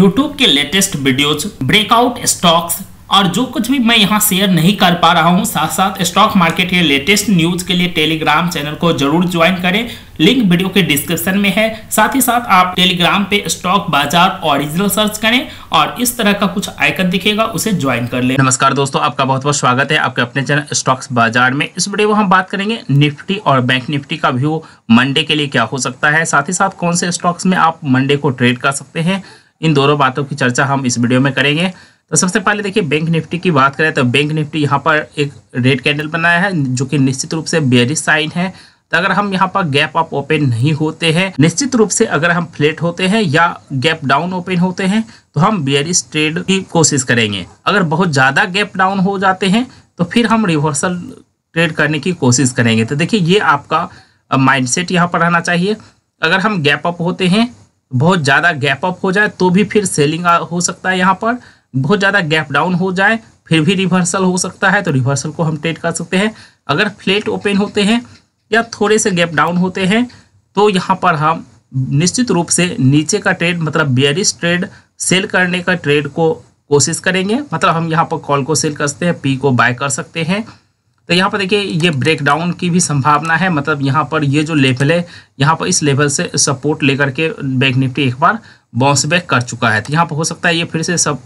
YouTube के latest videos breakout stocks और जो कुछ भी मैं यहाँ शेयर नहीं कर पा रहा हूँ साथ साथ स्टॉक मार्केट के लेटेस्ट न्यूज के लिए टेलीग्राम चैनल को जरूर ज्वाइन करें लिंक वीडियो के डिस्क्रिप्शन में है साथ ही साथ आप टेलीग्राम पे स्टॉक बाजार ओरिजिनल सर्च करें और इस तरह का कुछ आइकन दिखेगा उसे ज्वाइन कर लें नमस्कार दोस्तों आपका बहुत बहुत स्वागत है आपके अपने चैनल स्टॉक्स बाजार में इस वीडियो में हम बात करेंगे निफ्टी और बैंक निफ्टी का व्यू मंडे के लिए क्या हो सकता है साथ ही साथ कौन से स्टॉक्स में आप मंडे को ट्रेड कर सकते हैं इन दोनों बातों की चर्चा हम इस वीडियो में करेंगे तो सबसे पहले देखिए बैंक निफ्टी की बात करें तो बैंक निफ्टी यहाँ पर एक रेड कैंडल बनाया है जो कि निश्चित रूप से बेरिस साइन है तो अगर हम यहाँ पर गैप अप ओपन नहीं होते हैं निश्चित रूप से अगर हम फ्लेट होते हैं या गैप डाउन ओपन होते हैं तो हम बेरिस ट्रेड की कोशिश करेंगे अगर बहुत ज़्यादा गैप डाउन हो जाते हैं तो फिर हम रिवर्सल ट्रेड करने की कोशिश करेंगे तो देखिए ये आपका माइंड यहाँ पर रहना चाहिए अगर हम गैप अप होते हैं बहुत ज़्यादा गैप अप हो जाए तो भी फिर सेलिंग हो सकता है यहाँ पर बहुत ज़्यादा गैप डाउन हो जाए फिर भी रिवर्सल हो सकता है तो रिवर्सल को हम ट्रेड कर सकते हैं अगर फ्लेट ओपन होते हैं या थोड़े से गैप डाउन होते हैं तो यहाँ पर हम निश्चित रूप से नीचे का ट्रेड मतलब बियरिस ट्रेड सेल करने का ट्रेड को कोशिश करेंगे मतलब हम यहाँ पर कॉल को सेल कर सकते हैं पी को बाय कर सकते हैं तो यहाँ पर देखिए ये ब्रेकडाउन की भी संभावना है मतलब यहाँ पर ये जो लेवल है यहाँ पर इस लेवल से सपोर्ट लेकर के बैंक निफ्टी एक बार बाउंस बैक कर चुका है तो यहाँ पर हो सकता है ये फिर से सब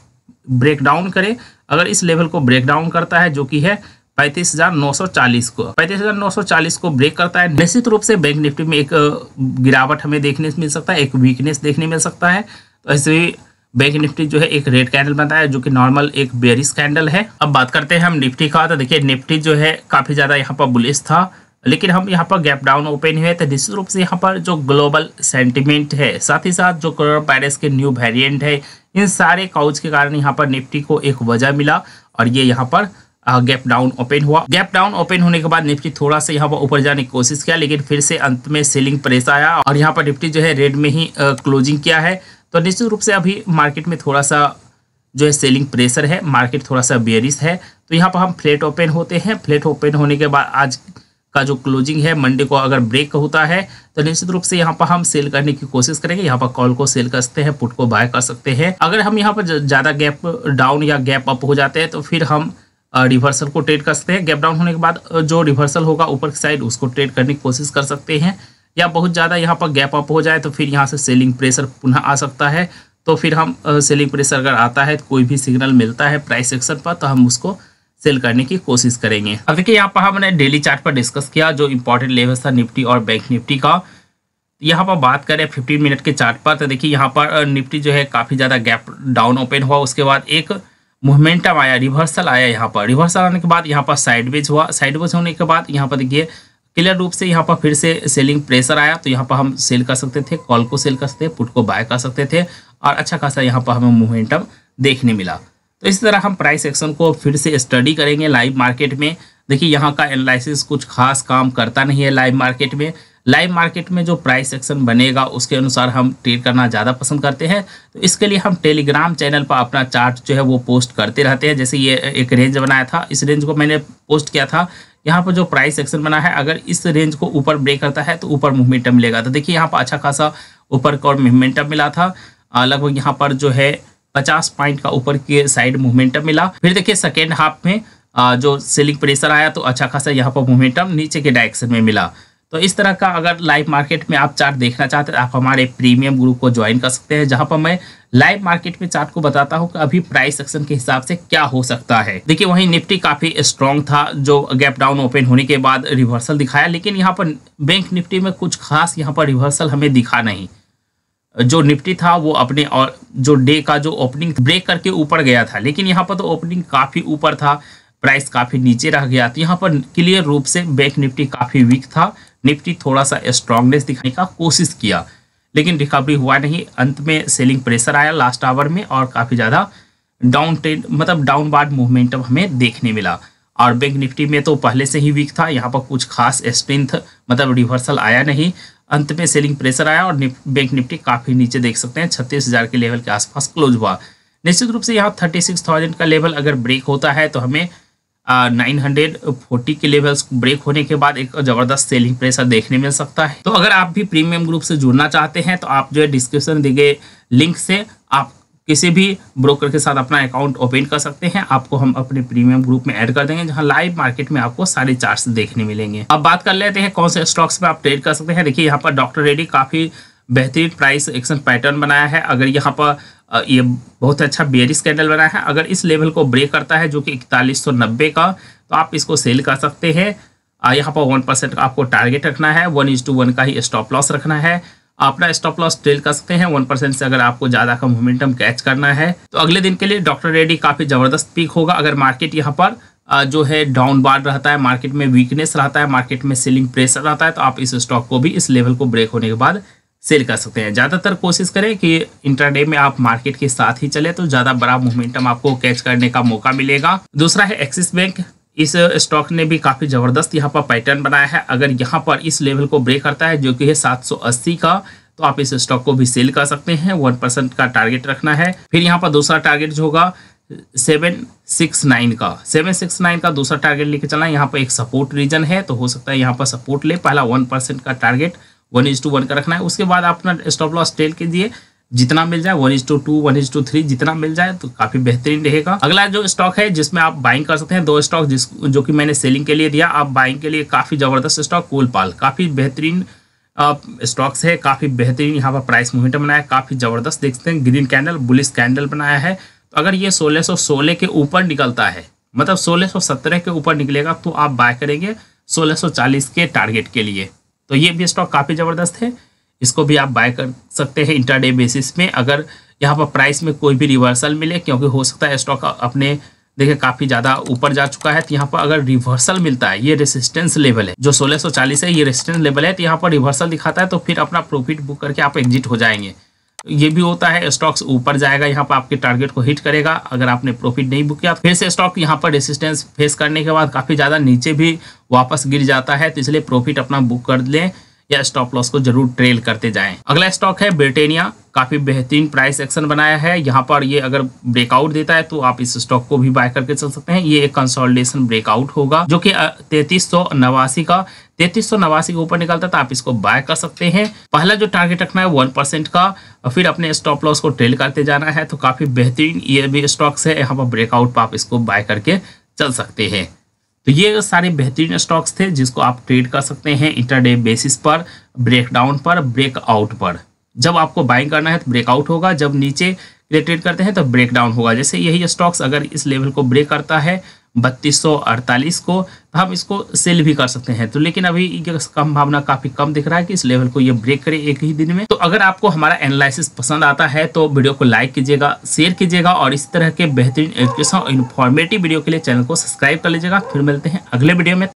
ब्रेकडाउन करे अगर इस लेवल को ब्रेकडाउन करता है जो कि है पैंतीस हजार नौ सौ चालीस को पैंतीस हजार नौ सौ चालीस को ब्रेक करता है निश्चित रूप से बैंक निफ्टी में एक गिरावट हमें देखने मिल सकता है एक वीकनेस देखने मिल सकता है तो ऐसे बैंक निफ्टी जो है एक रेड कैंडल बनाया जो कि नॉर्मल एक बेरिस कैंडल है अब बात करते हैं हम निफ्टी का तो देखिए निफ्टी जो है काफी ज्यादा यहाँ पर बुलिस था लेकिन हम यहाँ पर गैप डाउन ओपन हुए तो निश्चित रूप से यहाँ पर जो ग्लोबल सेंटिमेंट है साथ ही साथ जो कोरोना वायरस के न्यू वेरियंट है इन सारे काउज के कारण यहाँ पर निफ्टी को एक वजह मिला और ये यहाँ पर गैप डाउन ओपन हुआ गैप डाउन ओपन होने के बाद निफ्टी थोड़ा सा यहाँ पर ऊपर जाने की कोशिश किया लेकिन फिर से अंत में सेलिंग प्रेस आया और यहाँ पर निफ्टी जो है रेड में ही क्लोजिंग किया है तो निश्चित रूप से अभी मार्केट में थोड़ा सा जो है सेलिंग प्रेशर है मार्केट थोड़ा सा बेरिस है तो यहाँ पर हम फ्लैट ओपन होते हैं फ्लैट ओपन होने के बाद आज का जो क्लोजिंग है मंडे को अगर ब्रेक होता है तो निश्चित रूप से यहाँ पर हम सेल करने की कोशिश करेंगे यहाँ पर कॉल को सेल कर सकते हैं पुट को बाय कर सकते हैं अगर हम यहाँ पर ज़्यादा गैप डाउन या गैप अप हो जाते हैं तो फिर हम रिवर्सल को ट्रेड कर सकते हैं गैप डाउन होने के बाद जो रिवर्सल होगा ऊपर की साइड उसको ट्रेड करने की कोशिश कर सकते हैं या बहुत ज़्यादा यहाँ पर गैप अप हो जाए तो फिर यहाँ से सेलिंग प्रेशर पुनः आ सकता है तो फिर हम सेलिंग प्रेशर अगर आता है तो कोई भी सिग्नल मिलता है प्राइस सेक्शन पर तो हम उसको सेल करने की कोशिश करेंगे अब देखिए यहाँ पर हमने डेली चार्ट पर डिस्कस किया जो इम्पोर्टेंट लेवल था निफ्टी और बैंक निफ्टी का यहाँ पर बात करें फिफ्टीन मिनट के चार्ट पर तो देखिए यहाँ पर निफ्टी जो है काफ़ी ज़्यादा गैप डाउन ओपन हुआ उसके बाद एक मूवमेंटम आया रिवर्सल आया यहाँ पर रिवर्सल आने के बाद यहाँ पर साइडवेज हुआ साइडवेज होने के बाद यहाँ पर देखिए क्लियर रूप से यहाँ पर फिर से सेलिंग प्रेशर आया तो यहाँ पर हम सेल कर सकते थे कॉल को सेल कर सकते थे पुट को बाय कर सकते थे और अच्छा खासा यहाँ पर हमें मोमेंटम देखने मिला तो इस तरह हम प्राइस एक्शन को फिर से स्टडी करेंगे लाइव मार्केट में देखिए यहाँ का एनालिसिस कुछ खास काम करता नहीं है लाइव मार्केट में लाइव मार्केट में जो प्राइस एक्शन बनेगा उसके अनुसार हम ट्रेड करना ज़्यादा पसंद करते हैं तो इसके लिए हम टेलीग्राम चैनल पर अपना चार्ट जो है वो पोस्ट करते रहते हैं जैसे ये एक रेंज बनाया था इस रेंज को मैंने पोस्ट किया था यहाँ पर जो प्राइस एक्शन बना है अगर इस रेंज को ऊपर ब्रेक करता है तो ऊपर मोमेंटम मिलेगा तो देखिए यहाँ पर अच्छा खासा ऊपर का मोमेंटम मिला था लगभग यहाँ पर जो है पचास पॉइंट का ऊपर के साइड मोमेंटम मिला फिर देखिए सेकेंड हाफ में जो सेलिंग प्रेशर आया तो अच्छा खासा यहाँ पर मोमेंटम नीचे के डायरेक्शन में मिला तो इस तरह का अगर लाइव मार्केट में आप चार्ट देखना चाहते हैं आप हमारे प्रीमियम ग्रुप को ज्वाइन कर सकते हैं जहां पर मैं लाइव मार्केट में चार्ट को बताता हूं कि अभी प्राइस सेक्शन के हिसाब से क्या हो सकता है देखिए वहीं निफ्टी काफी स्ट्रांग था जो गैप डाउन ओपन होने के बाद रिवर्सल दिखाया लेकिन यहाँ पर बैंक निफ्टी में कुछ खास यहाँ पर रिवर्सल हमें दिखा नहीं जो निफ्टी था वो अपने और जो डे का जो ओपनिंग ब्रेक करके ऊपर गया था लेकिन यहाँ पर तो ओपनिंग काफ़ी ऊपर था प्राइस काफ़ी नीचे रह गया तो यहाँ पर क्लियर रूप से बैंक निफ्टी काफ़ी वीक था निफ्टी थोड़ा सा स्ट्रांगनेस दिखाने का कोशिश किया लेकिन रिकवरी हुआ नहीं अंत में सेलिंग प्रेशर आया लास्ट आवर में और काफ़ी ज़्यादा डाउन ट्रेंड मतलब डाउन बार्ड मूवमेंटम हमें देखने मिला और बैंक निफ्टी में तो पहले से ही वीक था यहाँ पर कुछ खास स्ट्रेंथ मतलब रिवर्सल आया नहीं अंत में सेलिंग प्रेशर आया और बैंक निफ्टी काफ़ी नीचे देख सकते हैं छत्तीस हज़ार के लेवल के आसपास क्लोज हुआ निश्चित रूप से यहाँ थर्टी सिक्स थाउजेंड का लेवल अगर ब्रेक होता है तो हमें नाइन हंड्रेड फोर्टी के लेवल्स ब्रेक होने के बाद एक ज़बरदस्त सेलिंग प्रेशर देखने मिल सकता है तो अगर आप भी प्रीमियम ग्रुप से जुड़ना चाहते हैं तो आप जो है डिस्क्रिप्शन दिए गए लिंक से आप किसी भी ब्रोकर के साथ अपना अकाउंट ओपन कर सकते हैं आपको हम अपने प्रीमियम ग्रुप में ऐड कर देंगे जहां लाइव मार्केट में आपको सारे चार्ट देखने मिलेंगे अब बात कर लेते हैं कौन से स्टॉक्स में आप ट्रेड कर सकते हैं देखिए यहाँ पर डॉक्टर रेडी काफ़ी बेहतरीन प्राइस एक्शन पैटर्न बनाया है अगर यहाँ पर ये बहुत अच्छा बेरिस कैंडल बनाया है अगर इस लेवल को ब्रेक करता है जो कि इकतालीस सौ नब्बे का तो आप इसको सेल कर सकते हैं यहाँ पर वन परसेंट आपको टारगेट रखना है वन इज टू वन का ही स्टॉप लॉस रखना है अपना स्टॉप लॉस ट्रेल कर सकते हैं वन परसेंट से अगर आपको ज़्यादा का मोमेंटम कैच करना है तो अगले दिन के लिए डॉक्टर रेड्डी काफ़ी ज़बरदस्त पीक होगा अगर मार्केट यहाँ पर जो है डाउन बार रहता है मार्केट में वीकनेस रहता है मार्केट में सेलिंग प्रेशर रहता है तो आप इस स्टॉक को भी इस लेवल को ब्रेक होने के बाद सेल कर सकते हैं ज़्यादातर कोशिश करें कि इंटरडे में आप मार्केट के साथ ही चले तो ज़्यादा बड़ा मोमेंटम आपको कैच करने का मौका मिलेगा दूसरा है एक्सिस बैंक इस स्टॉक ने भी काफ़ी ज़बरदस्त यहाँ पर पैटर्न बनाया है अगर यहाँ पर इस लेवल को ब्रेक करता है जो कि है 780 का तो आप इस स्टॉक को भी सेल कर सकते हैं वन परसेंट का टारगेट रखना है फिर यहाँ पर दूसरा टारगेट जो होगा सेवन सिक्स नाइन का सेवन सिक्स नाइन का दूसरा टारगेट लेके चलना यहाँ पर एक सपोर्ट रीजन है तो हो सकता है यहाँ पर सपोर्ट ले पहला वन परसेंट का target one is to one का रखना है उसके बाद अपना स्टॉप लॉस टेल कीजिए जितना मिल जाए one is to two two is is to जितना मिल जाए तो काफी बेहतरीन रहेगा अगला जो स्टॉक है जिसमें आप बाइंग कर सकते हैं दो स्टॉक जिस जो कि मैंने सेलिंग के लिए दिया आप बाइंग के लिए काफी जबरदस्त स्टॉक कोलपाल काफी बेहतरीन स्टॉक्स है काफी बेहतरीन यहाँ पर प्राइस मूवमेंट बनाया है काफी जबरदस्त देखते हैं ग्रीन कैंडल बुलिस कैंडल बनाया है तो अगर ये सोलह सोलह के ऊपर निकलता है मतलब सोलह सौ सत्रह के ऊपर निकलेगा तो आप बाय करेंगे सोलह सौ चालीस के टारगेट के लिए तो ये भी स्टॉक काफ़ी ज़बरदस्त है इसको भी आप बाय कर सकते हैं इंटरडे बेसिस में अगर यहाँ पर प्राइस में कोई भी रिवर्सल मिले क्योंकि हो सकता है स्टॉक अपने देखिए काफ़ी ज़्यादा ऊपर जा चुका है तो यहाँ पर अगर रिवर्सल मिलता है ये रेसिस्टेंस लेवल है जो 1640 है ये रेसिस्टेंस लेवल है तो यहाँ पर रिवर्सल दिखाता है तो फिर अपना प्रॉफिट बुक करके आप एग्जिट हो जाएंगे ये भी होता है स्टॉक्स ऊपर जाएगा यहाँ पर आपके टारगेट को हिट करेगा अगर आपने प्रॉफिट नहीं बुक किया तो। फिर से स्टॉक यहाँ पर रेसिस्टेंस फेस करने के बाद काफ़ी ज़्यादा नीचे भी वापस गिर जाता है तो इसलिए प्रॉफिट अपना बुक कर लें या स्टॉप लॉस को जरूर ट्रेल करते जाएं अगला स्टॉक है ब्रिटेनिया काफी बेहतरीन प्राइस एक्शन बनाया है यहाँ पर ये अगर ब्रेकआउट देता है तो आप इस स्टॉक को भी बाय करके चल सकते हैं ये एक कंसोलिडेशन ब्रेकआउट होगा जो कि तैतीस का तैतीस के ऊपर निकलता था तो आप इसको बाय कर सकते हैं पहला जो टारगेट रखना है वन परसेंट का फिर अपने स्टॉप लॉस को ट्रेल करते जाना है तो काफी बेहतरीन ये भी स्टॉक्स है यहाँ पर ब्रेकआउट पर आप इसको बाय करके चल सकते हैं तो ये सारे बेहतरीन स्टॉक्स थे जिसको आप ट्रेड कर सकते हैं इंटरडे बेसिस पर ब्रेकडाउन पर ब्रेकआउट पर जब आपको बाइंग करना है तो ब्रेकआउट होगा जब नीचे ट्रेड करते हैं तो ब्रेकडाउन होगा जैसे यही स्टॉक्स अगर इस लेवल को ब्रेक करता है बत्तीस को तो हम इसको सेल भी कर सकते हैं तो लेकिन अभी कम भावना काफ़ी कम दिख रहा है कि इस लेवल को ये ब्रेक करे एक ही दिन में तो अगर आपको हमारा एनालिसिस पसंद आता है तो वीडियो को लाइक कीजिएगा शेयर कीजिएगा और इस तरह के बेहतरीन एजुकेशन और इन्फॉर्मेटिव वीडियो के लिए चैनल को सब्सक्राइब कर लीजिएगा फिर मिलते हैं अगले वीडियो में